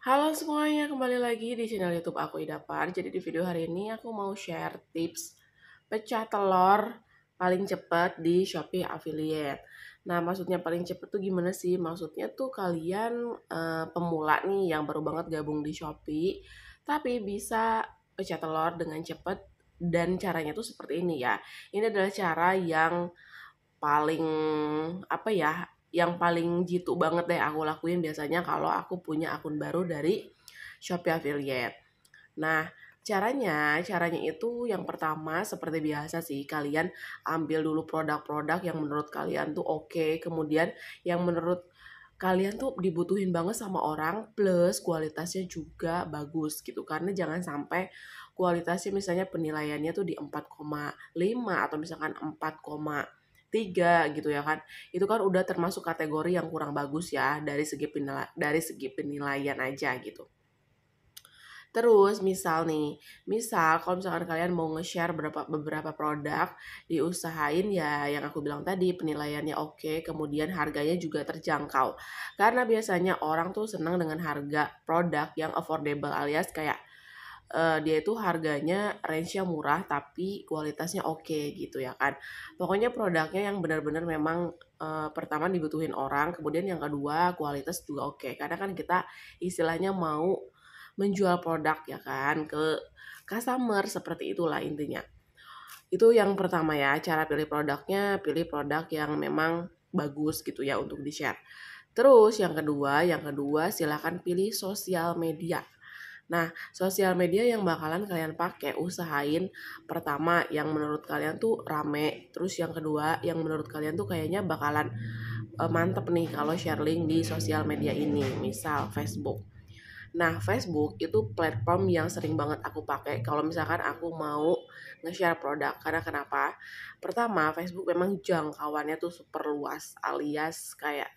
Halo semuanya, kembali lagi di channel YouTube aku ida Idapar. Jadi di video hari ini aku mau share tips pecah telur paling cepat di Shopee affiliate. Nah, maksudnya paling cepat tuh gimana sih? Maksudnya tuh kalian e, pemula nih yang baru banget gabung di Shopee, tapi bisa pecah telur dengan cepat dan caranya tuh seperti ini ya ini adalah cara yang paling apa ya yang paling jitu banget deh aku lakuin biasanya kalau aku punya akun baru dari Shopee affiliate nah caranya caranya itu yang pertama seperti biasa sih kalian ambil dulu produk-produk yang menurut kalian tuh oke okay, kemudian yang menurut kalian tuh dibutuhin banget sama orang plus kualitasnya juga bagus gitu karena jangan sampai kualitasnya misalnya penilaiannya tuh di 4,5 atau misalkan 4,3 gitu ya kan itu kan udah termasuk kategori yang kurang bagus ya dari segi penilaian dari segi penilaian aja gitu Terus misal nih, misal kalau misalkan kalian mau nge-share beberapa beberapa produk, diusahain ya yang aku bilang tadi penilaiannya oke, okay, kemudian harganya juga terjangkau. Karena biasanya orang tuh senang dengan harga produk yang affordable alias kayak uh, dia itu harganya range-nya murah tapi kualitasnya oke okay, gitu ya kan. Pokoknya produknya yang benar-benar memang eh, pertama dibutuhin orang, kemudian yang kedua kualitas juga oke. Okay. Karena kan kita istilahnya mau menjual produk ya kan ke customer seperti itulah intinya. Itu yang pertama ya, cara pilih produknya, pilih produk yang memang bagus gitu ya untuk di-share. Terus yang kedua, yang kedua silahkan pilih sosial media. Nah, sosial media yang bakalan kalian pakai, usahain pertama yang menurut kalian tuh rame, terus yang kedua yang menurut kalian tuh kayaknya bakalan eh, mantep nih kalau share link di sosial media ini, misal Facebook. Nah, Facebook itu platform yang sering banget aku pakai kalau misalkan aku mau nge-share produk. Karena kenapa? Pertama, Facebook memang jangkauannya tuh super luas alias kayak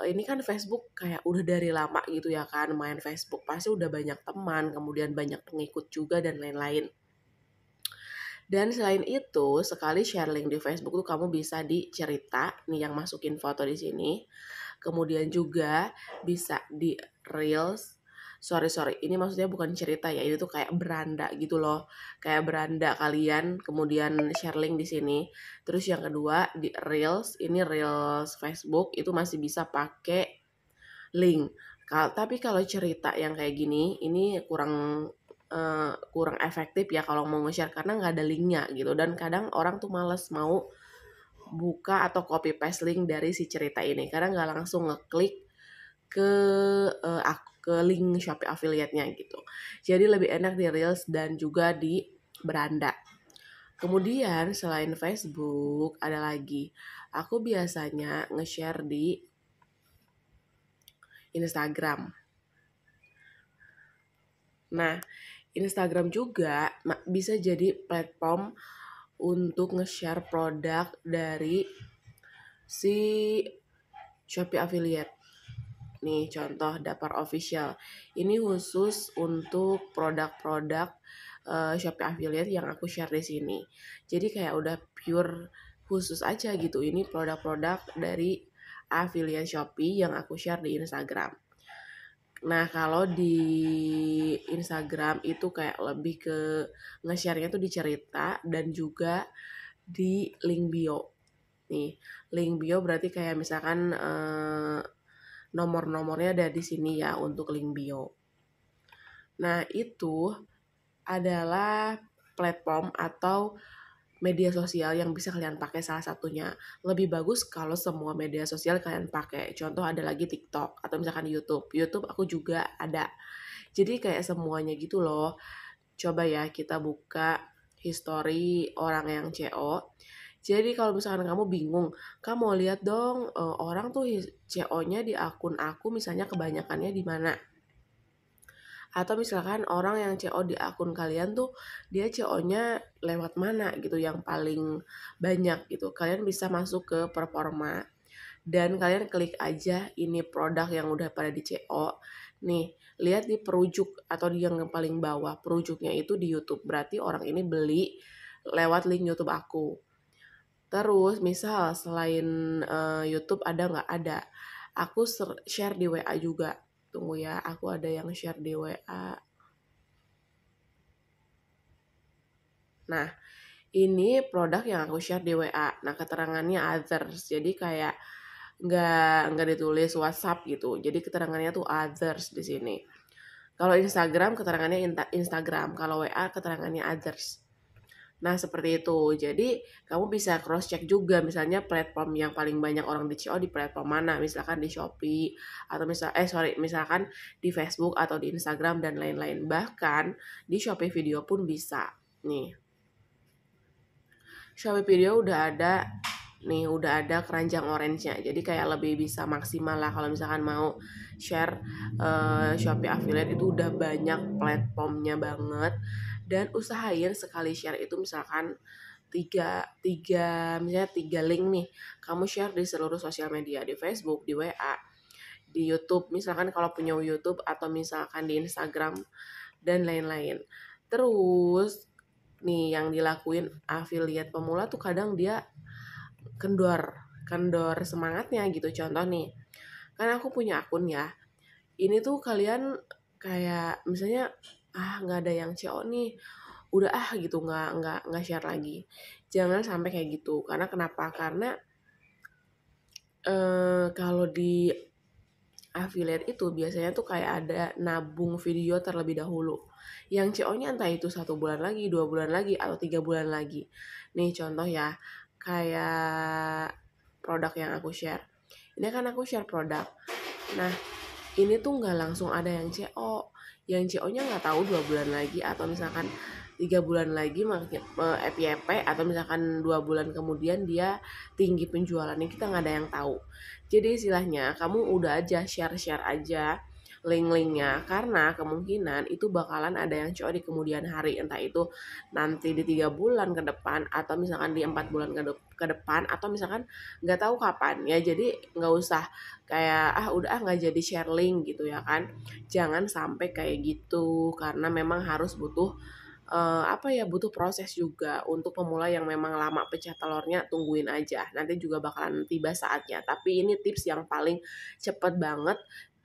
eh, ini kan Facebook kayak udah dari lama gitu ya kan main Facebook pasti udah banyak teman kemudian banyak pengikut juga dan lain-lain dan selain itu sekali share link di Facebook tuh kamu bisa dicerita nih yang masukin foto di sini kemudian juga bisa di reels sorry sorry ini maksudnya bukan cerita ya itu tuh kayak beranda gitu loh kayak beranda kalian kemudian share link di sini terus yang kedua di reels ini reels Facebook itu masih bisa pakai link Kal tapi kalau cerita yang kayak gini ini kurang uh, kurang efektif ya kalau mau nge-share karena nggak ada linknya gitu dan kadang orang tuh males mau buka atau copy paste link dari si cerita ini karena nggak langsung ngeklik ke uh, eh, aku ke link Shopee affiliate-nya gitu. Jadi lebih enak di Reels dan juga di beranda. Kemudian selain Facebook ada lagi. Aku biasanya nge-share di Instagram. Nah, Instagram juga bisa jadi platform untuk nge-share produk dari si Shopee affiliate nih contoh dapur official ini khusus untuk produk-produk uh, Shopee affiliate yang aku share di sini jadi kayak udah pure khusus aja gitu ini produk-produk dari affiliate Shopee yang aku share di Instagram Nah, kalau di Instagram itu kayak lebih ke nge share tuh di cerita dan juga di link bio. Nih, link bio berarti kayak misalkan uh, nomor-nomornya ada di sini ya untuk link bio. Nah, itu adalah platform atau media sosial yang bisa kalian pakai salah satunya. Lebih bagus kalau semua media sosial kalian pakai. Contoh ada lagi TikTok atau misalkan YouTube. YouTube aku juga ada. Jadi kayak semuanya gitu loh. Coba ya kita buka history orang yang CO jadi kalau misalkan kamu bingung, kamu lihat dong eh, orang tuh CO-nya di akun aku misalnya kebanyakannya di mana. Atau misalkan orang yang CO di akun kalian tuh dia CO-nya lewat mana gitu yang paling banyak gitu. Kalian bisa masuk ke performa dan kalian klik aja ini produk yang udah pada di CO. Nih, lihat di perujuk atau di yang paling bawah. Perujuknya itu di YouTube. Berarti orang ini beli lewat link YouTube aku Terus misal selain uh, YouTube ada nggak ada? Aku share di WA juga. Tunggu ya, aku ada yang share di WA. Nah, ini produk yang aku share di WA. Nah, keterangannya others. Jadi kayak nggak nggak ditulis WhatsApp gitu. Jadi keterangannya tuh others di sini. Kalau Instagram keterangannya Instagram, kalau WA keterangannya others. Nah, seperti itu. Jadi, kamu bisa cross-check juga misalnya platform yang paling banyak orang di CO di platform mana. Misalkan di Shopee, atau misal eh sorry, misalkan di Facebook atau di Instagram dan lain-lain. Bahkan, di Shopee Video pun bisa. Nih. Shopee Video udah ada nih udah ada keranjang orange-nya jadi kayak lebih bisa maksimal lah kalau misalkan mau share uh, Shopee affiliate itu udah banyak platformnya banget dan usahain sekali share itu misalkan tiga tiga misalnya tiga link nih kamu share di seluruh sosial media di Facebook di WA di YouTube misalkan kalau punya YouTube atau misalkan di Instagram dan lain-lain terus nih yang dilakuin affiliate pemula tuh kadang dia kendor kendor semangatnya gitu contoh nih kan aku punya akun ya ini tuh kalian kayak misalnya ah nggak ada yang CO nih udah ah gitu nggak nggak nggak share lagi jangan sampai kayak gitu karena kenapa karena eh, kalau di affiliate itu biasanya tuh kayak ada nabung video terlebih dahulu yang CO-nya entah itu satu bulan lagi dua bulan lagi atau tiga bulan lagi nih contoh ya kayak produk yang aku share ini kan aku share produk nah ini tuh nggak langsung ada yang CO yang CO-nya nggak tahu dua bulan lagi atau misalkan tiga bulan lagi FYP eh, atau misalkan dua bulan kemudian dia tinggi penjualannya kita nggak ada yang tahu jadi istilahnya kamu udah aja share share aja link-linknya karena kemungkinan itu bakalan ada yang cocok di kemudian hari entah itu nanti di tiga bulan ke depan atau misalkan di empat bulan ke, de ke depan atau misalkan nggak tahu kapan ya jadi nggak usah kayak ah udah ah jadi share link gitu ya kan jangan sampai kayak gitu karena memang harus butuh uh, apa ya butuh proses juga untuk pemula yang memang lama pecah telurnya tungguin aja nanti juga bakalan tiba saatnya tapi ini tips yang paling cepet banget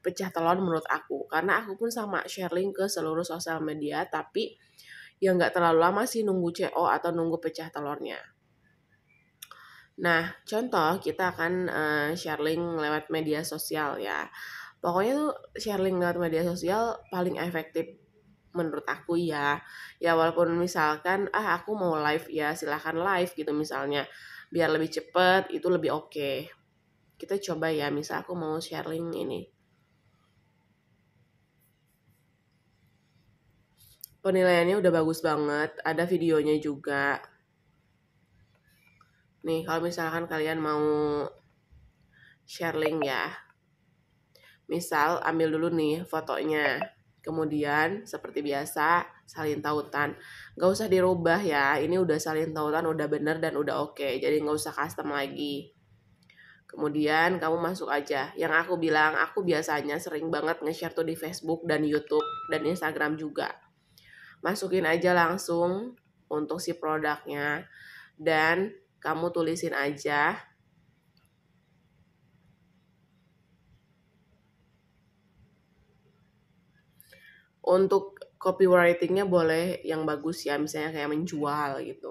pecah telur menurut aku karena aku pun sama sharing ke seluruh sosial media tapi ya nggak terlalu lama sih nunggu CO atau nunggu pecah telurnya. Nah, contoh kita akan uh, sharing lewat media sosial ya. Pokoknya tuh sharing lewat media sosial paling efektif menurut aku ya. Ya walaupun misalkan ah aku mau live ya silahkan live gitu misalnya. Biar lebih cepet itu lebih oke. Okay. Kita coba ya misal aku mau sharing ini penilaiannya udah bagus banget ada videonya juga nih kalau misalkan kalian mau share link ya misal ambil dulu nih fotonya kemudian seperti biasa salin tautan nggak usah dirubah ya ini udah salin tautan udah bener dan udah oke okay. jadi nggak usah custom lagi kemudian kamu masuk aja yang aku bilang aku biasanya sering banget nge-share tuh di Facebook dan YouTube dan Instagram juga masukin aja langsung untuk si produknya dan kamu tulisin aja untuk copywritingnya boleh yang bagus ya misalnya kayak menjual gitu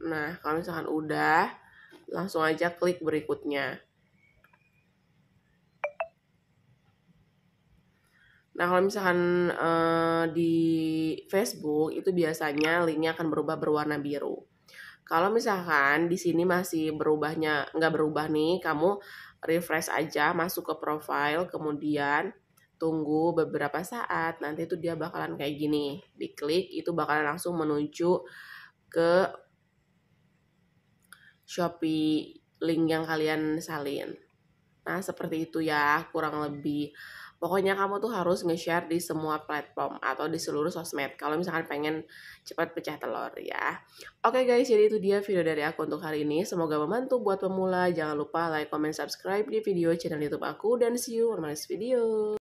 Nah, kalau misalkan udah, langsung aja klik berikutnya. Nah, kalau misalkan eh, di Facebook itu biasanya linknya akan berubah berwarna biru. Kalau misalkan di sini masih berubahnya nggak berubah nih, kamu refresh aja, masuk ke profile, kemudian tunggu beberapa saat, nanti itu dia bakalan kayak gini. Diklik, itu bakalan langsung menuju ke Shopee link yang kalian salin. Nah, seperti itu ya, kurang lebih. Pokoknya kamu tuh harus nge-share di semua platform atau di seluruh sosmed kalau misalkan pengen cepat pecah telur ya. Oke guys, jadi itu dia video dari aku untuk hari ini. Semoga membantu buat pemula. Jangan lupa like, comment, subscribe di video channel YouTube aku dan see you on my next video.